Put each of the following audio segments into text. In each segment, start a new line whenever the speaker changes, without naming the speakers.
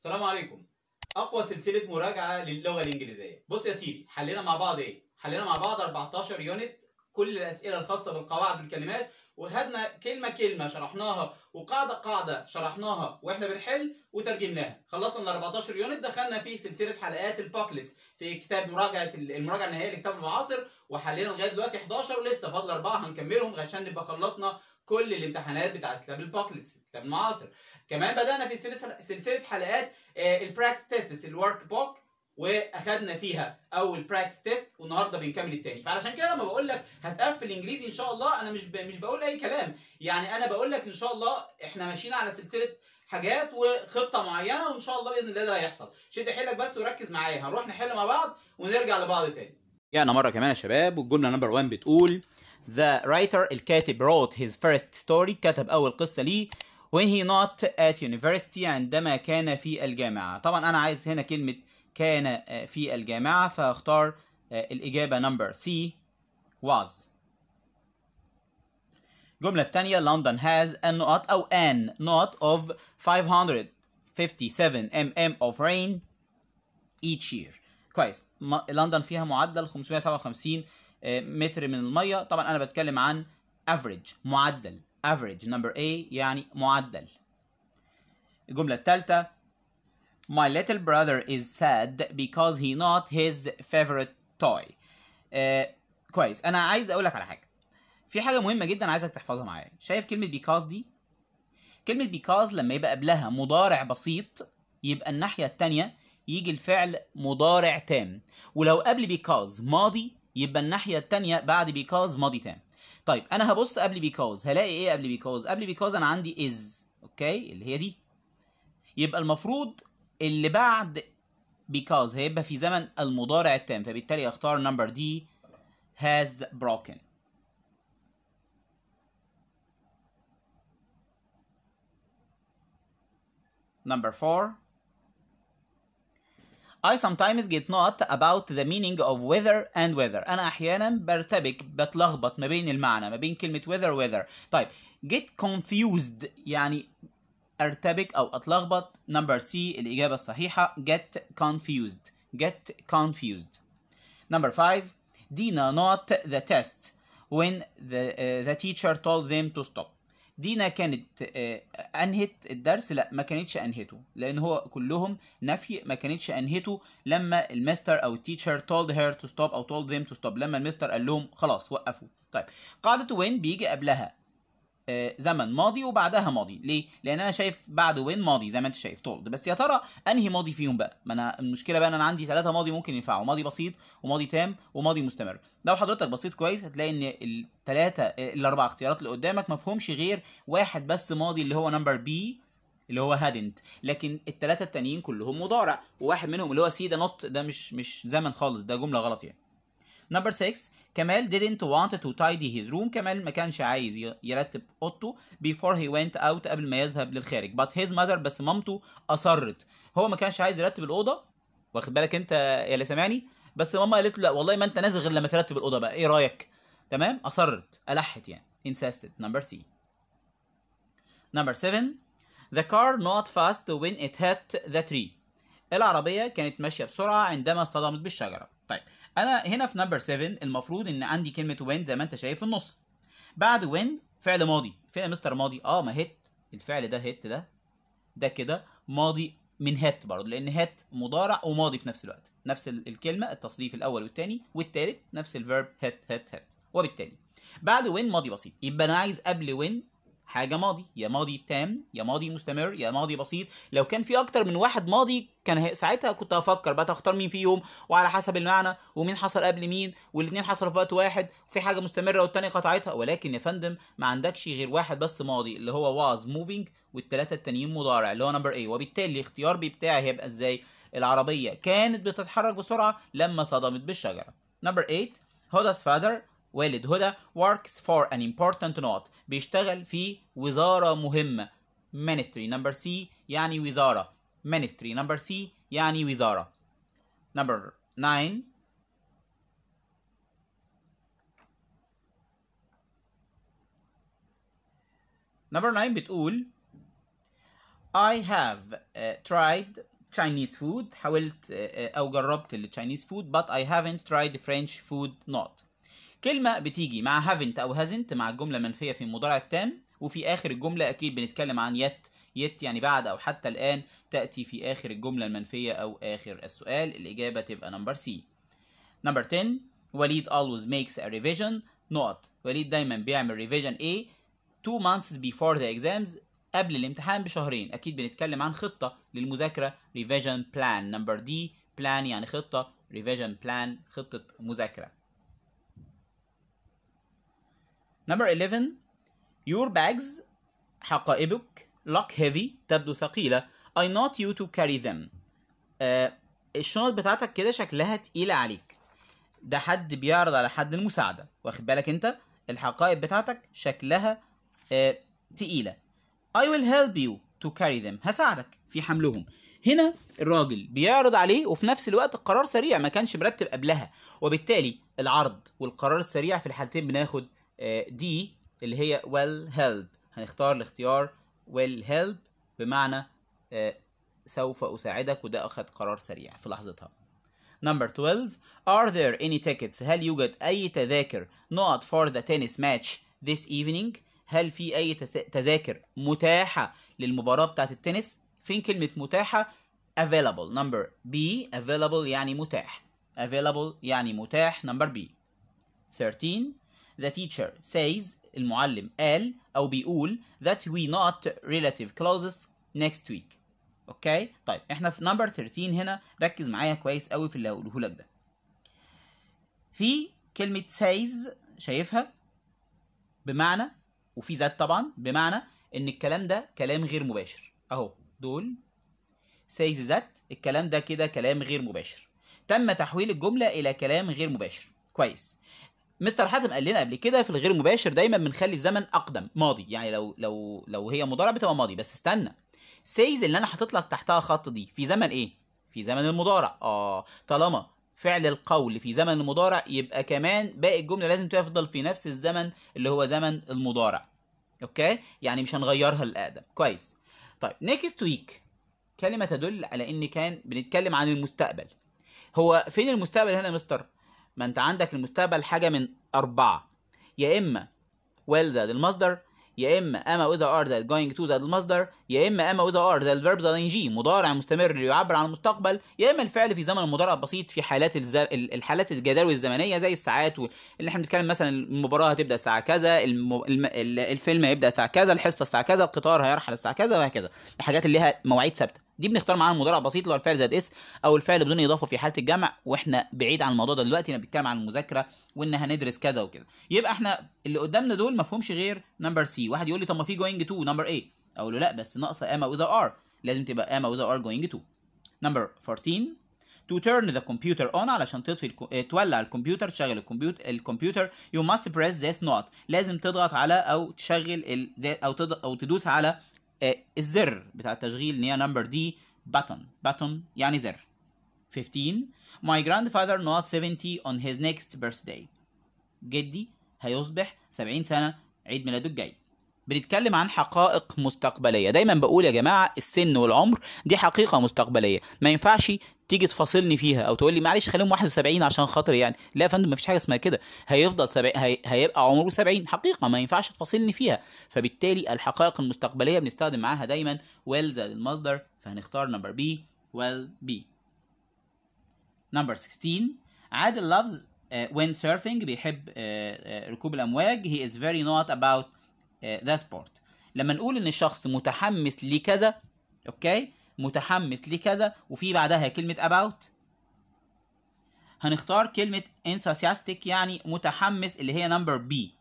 السلام عليكم اقوى سلسله مراجعه للغه الانجليزيه بص يا سيدي حلينا مع بعض ايه حلينا مع بعض 14 يونت كل الاسئله الخاصه بالقواعد والكلمات وخدنا كلمه كلمه شرحناها وقاعده قاعده شرحناها واحنا بنحل وترجمناها خلصنا ال 14 يونت دخلنا في سلسله حلقات الباكلتس في كتاب مراجعه المراجعه النهائيه لكتاب المعاصر وحلينا لغايه دلوقتي 11 ولسه فاضل اربعه هنكملهم عشان نبقى خلصنا كل الامتحانات بتاعه كتاب الباكلتس كتاب المعاصر كمان بدانا في سلسله حلقات البراكتس تيست الورك بوك واخدنا فيها اول براكتس تيست والنهارده بنكمل الثاني فعلشان كده لما بقول لك هتقفل انجليزي ان شاء الله انا مش ب... مش بقول اي كلام يعني انا بقول لك ان شاء الله احنا ماشيين على سلسله حاجات وخطه معينه وان شاء الله باذن الله ده هيحصل شد حيلك بس وركز معايا هنروح نحل مع بعض ونرجع لبعض تاني يعني مره كمان يا شباب والجمله نمبر 1 بتقول the writer الكاتب wrote his first story كتب أول قصة ليه when he not at university عندما كان في الجامعة طبعا أنا عايز هنا كلمة كان آه، في الجامعة فاختار آه، الإجابة نمبر سي was الجملة الثانية لندن has a not أو an not of 557 mm of rain each year كويس لندن فيها معدل 557 آه، متر من الميه طبعا انا بتكلم عن افريج معدل افريج نمبر اي يعني معدل الجمله الثالثه My little brother is sad because he not his favorite toy. آه، كويس انا عايز اقول لك على حاجه. في حاجه مهمه جدا عايزك تحفظها معايا. شايف كلمه because دي؟ كلمه because لما يبقى قبلها مضارع بسيط يبقى الناحيه الثانيه يجي الفعل مضارع تام ولو قبل because ماضي يبقى الناحيه الثانيه بعد because ماضي تام طيب انا هبص قبل because هلاقي ايه قبل because قبل because انا عندي از اوكي اللي هي دي يبقى المفروض اللي بعد because هيبقى في زمن المضارع التام فبالتالي اختار نمبر دي has broken number four, I sometimes get not about the meaning of weather and weather أنا أحيانا برتبك بتلخبط ما بين المعنى ما بين كلمة weather weather طيب get confused يعني ارتبك أو أتلخبط number C الإجابة الصحيحة get confused get confused number five Dina not the test when the, uh, the teacher told them to stop دينا كانت آه، انهت الدرس لا ما كانتش انهته لان هو كلهم نفي ما كانتش انهته لما المستر او التيتشر told her to stop او told them to stop لما المستر قال لهم خلاص وقفوا طيب قاعده وين بيجي قبلها زمن ماضي وبعدها ماضي ليه لان انا شايف بعد وين ماضي زي ما انت شايف طول بس يا ترى انهي ماضي فيهم بقى ما انا المشكله بقى ان انا عندي ثلاثه ماضي ممكن ينفعوا ماضي بسيط وماضي تام وماضي مستمر لو حضرتك بصيت كويس هتلاقي ان الثلاثه الاربع اختيارات اللي قدامك مفهومش غير واحد بس ماضي اللي هو نمبر بي اللي هو هادنت لكن الثلاثه التانيين كلهم مضارع وواحد منهم اللي هو سي ده نوت ده مش مش زمن خالص ده جمله غلط يعني نمبر 6 كمال didn't want to tidy his room كمال ما كانش عايز يرتب اوضته before he went out قبل ما يذهب للخارج but his mother بس مامته اصرت هو ما كانش عايز يرتب الاوضه واخد بالك انت يا اللي سامعني بس ماما قالت له لا والله ما انت نازل غير لما ترتب الاوضه بقى ايه رايك تمام اصرت الحت يعني insisted number C number 7 the car not fast when it hit the tree العربيه كانت ماشيه بسرعه عندما اصطدمت بالشجره طيب انا هنا في نمبر 7 المفروض ان عندي كلمه وين زي ما انت شايف في النص بعد وين فعل ماضي فين يا مستر ماضي اه ما هيت الفعل ده هيت ده ده كده ماضي من هات برضه لان هات مضارع وماضي في نفس الوقت نفس الكلمه التصريف الاول والثاني والثالث نفس الفيرب هات هات هات وبالتالي بعد وين ماضي بسيط يبقى انا عايز قبل وين حاجه ماضي يا ماضي تام يا ماضي مستمر يا ماضي بسيط لو كان في اكتر من واحد ماضي كان ساعتها كنت هفكر بقى تختار مين فيهم وعلى حسب المعنى ومين حصل قبل مين والاثنين حصلوا في وقت واحد وفي حاجه مستمره والتانية قطعتها ولكن يا فندم ما عندكش غير واحد بس ماضي اللي هو واز موفينج والثلاثه التانيين مضارع اللي هو نمبر اي وبالتالي الاختيار بتاعي هيبقى ازاي العربيه كانت بتتحرك بسرعه لما صدمت بالشجره نمبر 8 هودس فادر والد هدى works for an important not بيشتغل في وزارة مهمة ministry number C يعني وزارة ministry number C يعني وزارة number 9 number 9 بتقول I have uh, tried Chinese food حاولت uh, uh أو جربت Chinese food but I haven't tried French food not كلمه بتيجي مع هافنت او هازنت مع الجمله المنفيه في المضارع التام وفي اخر الجمله اكيد بنتكلم عن يت يت يعني بعد او حتى الان تاتي في اخر الجمله المنفيه او اخر السؤال الاجابه تبقى نمبر سي نمبر 10 وليد always makes a revision نقط وليد دايما بيعمل revision A two months before the exams قبل الامتحان بشهرين اكيد بنتكلم عن خطه للمذاكره revision plan نمبر دي بلان يعني خطه revision plan خطه مذاكره نمبر 11 your bags حقائبك look heavy تبدو ثقيلة I not you to carry them آه الشنط بتاعتك كده شكلها تقيلة عليك ده حد بيعرض على حد المساعدة واخد بالك انت الحقائب بتاعتك شكلها آه تقيلة I will help you to carry them هساعدك في حملهم هنا الراجل بيعرض عليه وفي نفس الوقت القرار سريع ما كانش مرتب قبلها وبالتالي العرض والقرار السريع في الحالتين بناخد دي آه، اللي هي well help هنختار الاختيار will help بمعنى آه، سوف أساعدك وده أخذ قرار سريع في لحظتها Number 12 Are there any tickets هل يوجد أي تذاكر not for the tennis match this evening هل في أي تذاكر متاحة للمباراة بتاعة التنس فين كلمة متاحة available Number B available يعني متاح available يعني متاح Number B 13 the teacher says المعلم قال أو بيقول that we not relative clauses next week اوكي طيب احنا في نمبر 13 هنا ركز معايا كويس قوي في اللي هقوله لك ده في كلمه says شايفها بمعنى وفي ذات طبعا بمعنى ان الكلام ده كلام غير مباشر اهو دول says that الكلام ده كده كلام غير مباشر تم تحويل الجمله الى كلام غير مباشر كويس مستر حاتم قال لنا قبل كده في الغير مباشر دايما بنخلي الزمن اقدم ماضي يعني لو لو لو هي مضارع بتبقى ماضي بس استنى سيز اللي انا حاطط لك تحتها خط دي في زمن ايه في زمن المضارع اه طالما فعل القول في زمن المضارع يبقى كمان باقي الجمله لازم تفضل في نفس الزمن اللي هو زمن المضارع اوكي يعني مش هنغيرها للاقدم كويس طيب نيكست ويك كلمه تدل على ان كان بنتكلم عن المستقبل هو فين المستقبل هنا يا مستر ما انت عندك المستقبل حاجه من اربعه يا اما ويل زائد المصدر يا اما اما واذا ار زائد جوينج تو زائد المصدر يا اما اما واذا ار زائد الفيرب زائد ان جي مضارع مستمر يعبر عن المستقبل يا اما الفعل في زمن مضارع بسيط في حالات الز... الحالات الجداول الزمنيه زي الساعات و... اللي احنا بنتكلم مثلا المباراه هتبدا الساعه كذا الم... الم... الفيلم هيبدا الساعه كذا الحصه الساعه كذا القطار هيرحل الساعه كذا وهكذا الحاجات اللي ليها مواعيد ثابته دي بنختار معاها المضارع بسيط اللي هو الفعل زائد اس او الفعل بدون اضافه في حاله الجمع واحنا بعيد عن الموضوع ده دلوقتي انا بتكلم عن المذاكره وان هندرس كذا وكده يبقى احنا اللي قدامنا دول ما فيهمش غير نمبر سي واحد يقول لي طب ما في جوينج تو نمبر اي اقول له لا بس ناقصه اما وذا ار لازم تبقى اما وذا ار جوينج تو نمبر 14 to turn the computer on علشان تطفي الكو... آه، تولع الكمبيوتر تشغل الكمبيوتر الكمبيوتر you must press this not لازم تضغط على او تشغل ال... او او تدوس على آه، الزر بتاع التشغيل اللي هي نمبر دي باتون باتون يعني زر 15 My grandfather not 70 on his next birthday جدي هيصبح 70 سنة عيد ميلاده الجاي بنتكلم عن حقائق مستقبليه دايما بقول يا جماعه السن والعمر دي حقيقه مستقبليه ما ينفعش تيجي تفاصلني فيها او تقول لي معلش خليهم 71 عشان خاطر يعني لا يا فندم مفيش حاجه اسمها كده هيفضل سبع... هي... هيبقى عمره 70 حقيقه ما ينفعش تفاصلني فيها فبالتالي الحقائق المستقبليه بنستخدم معاها دايما ويل زائد المصدر فهنختار نمبر بي ويل بي نمبر 16 عادل لافز وين سيرفنج بيحب uh, uh, ركوب الامواج هي از فيري نوت اباوت ذا آه، سبورت لما نقول ان الشخص متحمس لكذا اوكي متحمس لكذا وفي بعدها كلمه about هنختار كلمه enthusiastic يعني متحمس اللي هي نمبر بي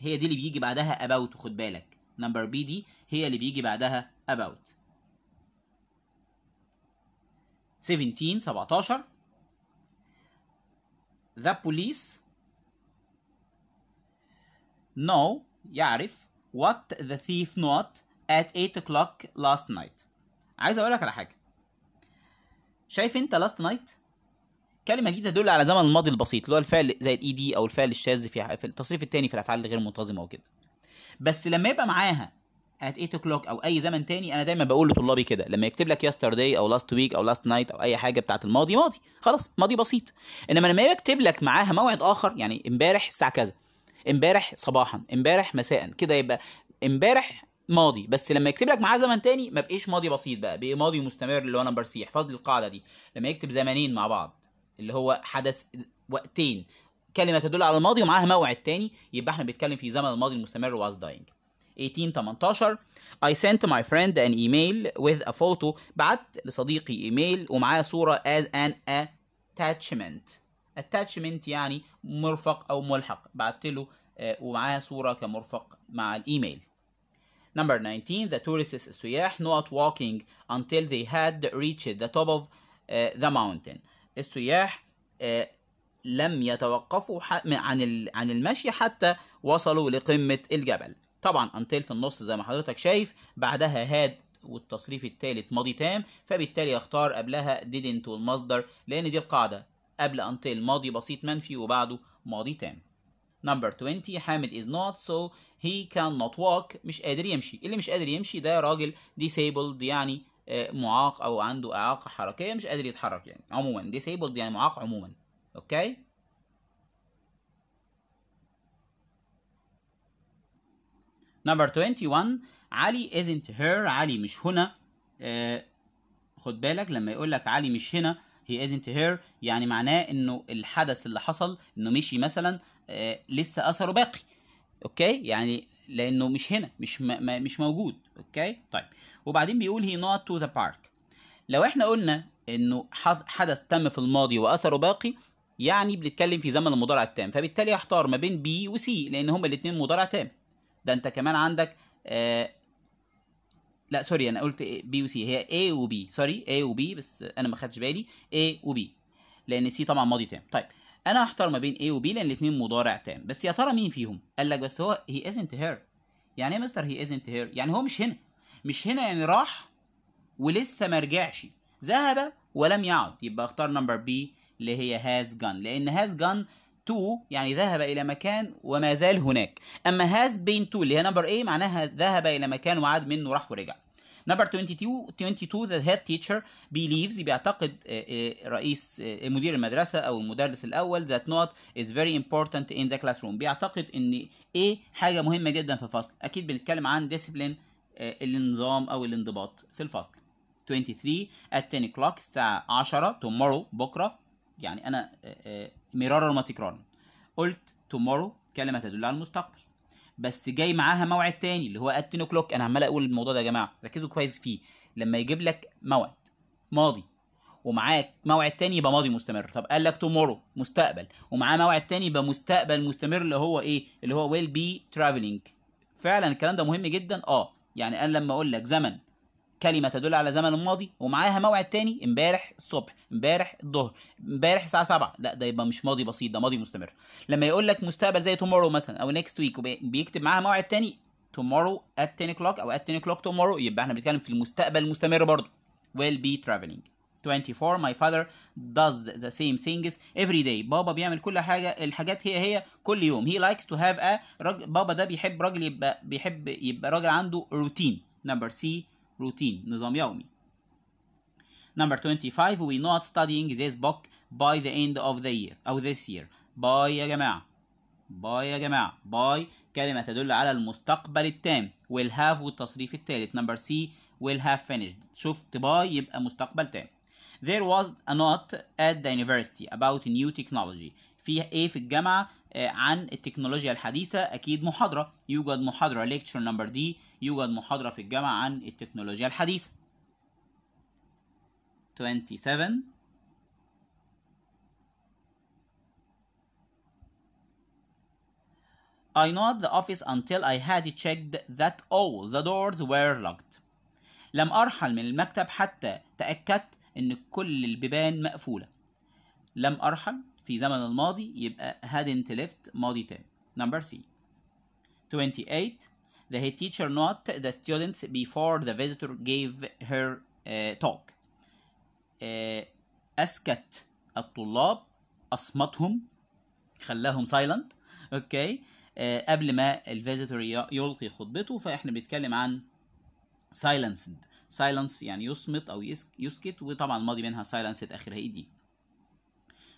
هي دي اللي بيجي بعدها about خد بالك نمبر بي دي هي اللي بيجي بعدها about 17 17 the police know يعرف What the thief not at 8 o'clock last night عايز اقول لك على حاجه شايف انت last night كلمه جديده تدل على زمن الماضي البسيط اللي هو الفعل زي الاي دي e او الفعل الشاذ في في التصريف الثاني في الافعال الغير منتظمه وكده بس لما يبقى معاها at 8 o'clock او اي زمن تاني انا دايما بقول لطلابي كده لما يكتب لك yesterday او last week او last night او اي حاجه بتاعه الماضي ماضي خلاص ماضي بسيط انما لما يكتب لك معاها موعد اخر يعني امبارح الساعه كذا امبارح صباحا امبارح مساء كده يبقى امبارح ماضي بس لما يكتب لك معاه زمن تاني ما بقيش ماضي بسيط بقى بقى ماضي مستمر اللي هو انا برسيح احفظ لي القاعده دي لما يكتب زمنين مع بعض اللي هو حدث وقتين كلمه تدل على الماضي ومعاها موعد تاني يبقى احنا بنتكلم في زمن الماضي المستمر داينج 18 18 I sent my friend an email with a photo بعت لصديقي ايميل ومعاه صوره as an attachment اتاتشمنت يعني مرفق او ملحق بعت له آه، ومعاه صوره كمرفق مع الايميل Number 19 the tourists السياح not walking until they had reached the top of uh, the mountain السياح uh, لم يتوقفوا عن عن المشي حتى وصلوا لقمة الجبل طبعا until في النص زي ما حضرتك شايف بعدها هاد والتصريف الثالث ماضي تام فبالتالي اختار قبلها didn't والمصدر لان دي القاعده قبل until ماضي بسيط منفي وبعده ماضي تام نمبر 20 حامد is not so he cannot walk مش قادر يمشي اللي مش قادر يمشي ده راجل disabled يعني آه، معاق او عنده اعاقه حركيه مش قادر يتحرك يعني عموما disabled يعني معاق عموما اوكي نمبر 21 علي isn't here علي مش هنا آه خد بالك لما يقول لك علي مش هنا هي ازنت هير يعني معناه انه الحدث اللي حصل انه مشي مثلا آه، لسه اثره باقي اوكي يعني لانه مش هنا مش م- مش موجود اوكي طيب وبعدين بيقول هي نوت تو ذا بارك لو احنا قلنا انه حدث تم في الماضي واثره باقي يعني بنتكلم في زمن المضارع التام فبالتالي احتار ما بين بي وسي لان هما الاثنين مضارع تام ده انت كمان عندك آه لا سوري انا قلت بي وسي هي اي وبي سوري اي وبي بس انا ما خدتش بالي اي وبي لان سي طبعا ماضي تام طيب انا هختار ما بين اي وبي لان الاثنين مضارع تام بس يا ترى مين فيهم قال لك بس هو هي ازنت هير يعني ايه مستر هي ازنت هير يعني هو مش هنا مش هنا يعني راح ولسه ما رجعش ذهب ولم يعد يبقى اختار نمبر بي اللي هي هاز جان لان هاز جان تو يعني ذهب الى مكان وما زال هناك اما هاز بين تو اللي هي نمبر ايه معناها ذهب الى مكان وعاد منه راح ورجع نمبر 22 22 the head teacher believes بيعتقد آه، آه، رئيس آه، مدير المدرسه او المدرس الاول that not is very important in the classroom بيعتقد ان ايه حاجه مهمه جدا في الفصل اكيد بنتكلم عن discipline النظام او الانضباط في الفصل 23 at 10 o'clock الساعه 10 tomorrow بكره يعني انا مرارا آه، آه، وتكرارا قلت تومورو كلمه تدل على المستقبل بس جاي معاها موعد تاني اللي هو ات كلوك انا عمال اقول الموضوع ده يا جماعه ركزوا كويس فيه لما يجيب لك موعد ماضي ومعاك موعد تاني يبقى ماضي مستمر طب قال لك تومورو مستقبل ومعاه موعد تاني يبقى مستقبل مستمر اللي هو ايه اللي هو ويل بي ترافلينج فعلا الكلام ده مهم جدا اه يعني انا لما اقول لك زمن كلمه تدل على زمن الماضي ومعاها موعد تاني امبارح الصبح امبارح الظهر امبارح الساعه 7 لا ده يبقى مش ماضي بسيط ده ماضي مستمر لما يقول لك مستقبل زي تومورو مثلا او نيكست ويك وبيكتب معاها موعد تاني تومورو ات 10 o'clock او ات 10 o'clock tomorrow يبقى احنا بنتكلم في المستقبل المستمر برضه will be traveling 24 my father does the same things every day بابا بيعمل كل حاجه الحاجات هي هي كل يوم he likes to have a رج... بابا ده بيحب راجل يبقى بيحب يبقى راجل عنده روتين number C روتين نظام يومي Number 25 we not studying this book by the end of the year أو this year by يا جماعة by يا جماعة by كلمة تدل على المستقبل التام will have والتصريف الثالث number C will have finished شفت by يبقى مستقبل تام there was a note at the university about new technology في ايه في الجامعة عن التكنولوجيا الحديثة أكيد محاضرة يوجد محاضرة ليكتشر نمبر دي يوجد محاضرة في الجامعة عن التكنولوجيا الحديثة 27 I not the office until I had checked that all the doors were locked. لم أرحل من المكتب حتى تأكدت إن كل البيبان مقفولة. لم أرحل في زمن الماضي يبقى hadn't left ماضي تام number C 28 the head teacher not the students before the visitor gave her uh, talk uh, أسكت الطلاب أصمتهم خلاهم silent أوكي okay. uh, قبل ما الفيزيتور يلقي خطبته فإحنا بنتكلم عن silenced silence يعني يصمت أو يسكت وطبعا الماضي منها silenced آخرها إيدي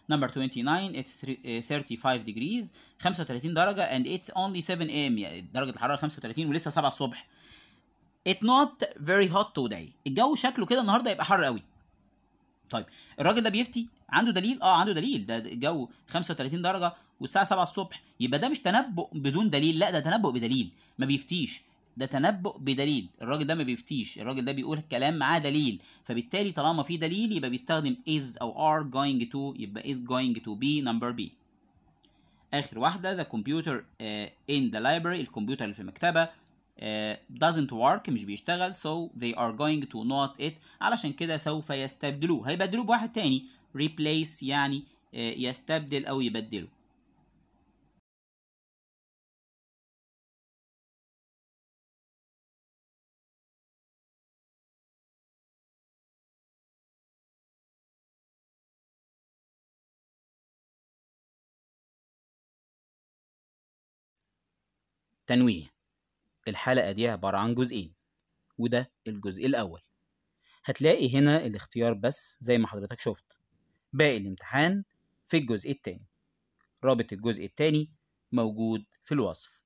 number 29 it's 35 uh, degrees 35 درجة and it's only 7 am يعني درجة الحرارة 35 ولسه 7 الصبح it's not very hot today الجو شكله كده النهارده هيبقى حر قوي طيب الراجل ده بيفتي عنده دليل اه عنده دليل ده الجو 35 درجة والساعة 7 الصبح يبقى ده مش تنبؤ بدون دليل لا ده تنبؤ بدليل ما بيفتيش ده تنبؤ بدليل الراجل ده ما بيفتيش الراجل ده بيقول كلام معاه دليل فبالتالي طالما في دليل يبقى بيستخدم is او are going to يبقى is going to be number B اخر واحده the computer uh, in the library الكمبيوتر اللي في المكتبه uh, doesn't work مش بيشتغل so they are going to not it علشان كده سوف يستبدلوه هيبدلوه بواحد تاني replace يعني uh, يستبدل او يبدله تنويه الحلقة دي عبارة عن جزئين وده الجزء الأول هتلاقي هنا الاختيار بس زي ما حضرتك شفت باقي الامتحان في الجزء التاني رابط الجزء التاني موجود في الوصف